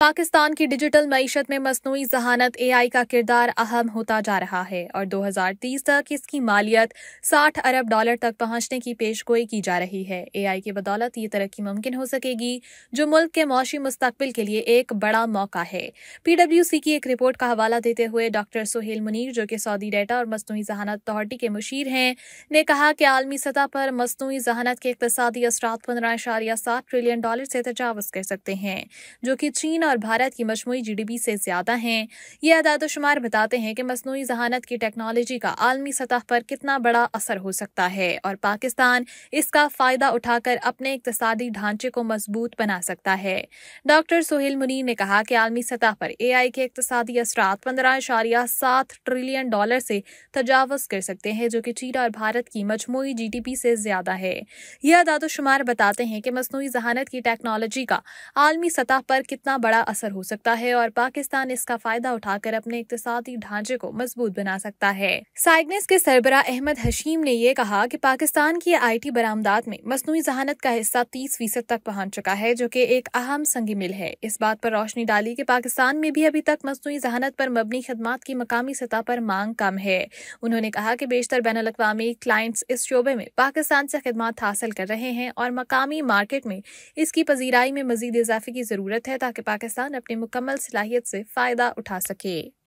पाकिस्तान की डिजिटल मीशत में मसनू जहानत एआई का किरदार अहम होता जा रहा है और 2030 तक इसकी मालियत 60 अरब डॉलर तक पहुंचने की पेश गोई की जा रही है एआई की बदौलत ये तरक्की मुमकिन हो सकेगी जो मुल्क के मौशी मुस्तबिल के लिए एक बड़ा मौका है पीडब्ल्यूसी की एक रिपोर्ट का हवाला देते हुए डॉक्टर सुहेल मुनीर जो कि सऊदी डेटा और मसनू जहानत अथॉरिटी के मुशीर हैं ने कहा कि आलमी सतह पर मसनू जहानत के इकतदी असरा पंद्रह ट्रिलियन डॉलर से तजावज़ कर सकते हैं जो कि चीन और भारत की मजमू जी से ज़्यादा हैं ये अदादोशुमार बताते हैं कि मसनू जहानत की टेक्नोलॉजी का आलमी सतह पर कितना बड़ा असर हो सकता है और पाकिस्तान इसका फ़ायदा उठाकर अपने इकतदी ढांचे को मजबूत बना सकता है डॉक्टर सुहेल मुनीर ने कहा कि आलमी सतह पर ए आई के इकतदी असरा पंद्रह इशारिया सात ट्रिलियन डॉलर से तजावज़ कर सकते हैं जो कि चीन और भारत की मजमू जी डी पी से ज़्यादा है यह अदादोशुमार बताते हैं कि मसनू जहानत की टेक्नोलॉजी का आलमी सतह पर कितना बड़ा बड़ा असर हो सकता है और पाकिस्तान इसका फायदा उठाकर अपने इकतदी ढांचे को मजबूत बना सकता है साइगनेस के सरबरा अहमद हशीम ने यह कहा की पाकिस्तान की आई टी बरामदात में मसनू जहानत का हिस्सा तीस फीसद तक पहुँच चुका है जो की एक अहम संगी मिल है इस बात पर रोशनी डाली की पाकिस्तान में भी अभी तक मसनू जहानत पर मबनी खदमात की मकामी सतह पर मांग कम है उन्होंने कहा कि बेशतर बैन अवी क्लाइंट्स इस शोबे में पाकिस्तान से खदमात हासिल कर रहे हैं और मकामी मार्केट में इसकी पजीराई में मजीद इजाफे की जरूरत है ताकि पाकिस्तान पाकिस्तान अपनी मुकम्मल सलाहियत से फ़ायदा उठा सके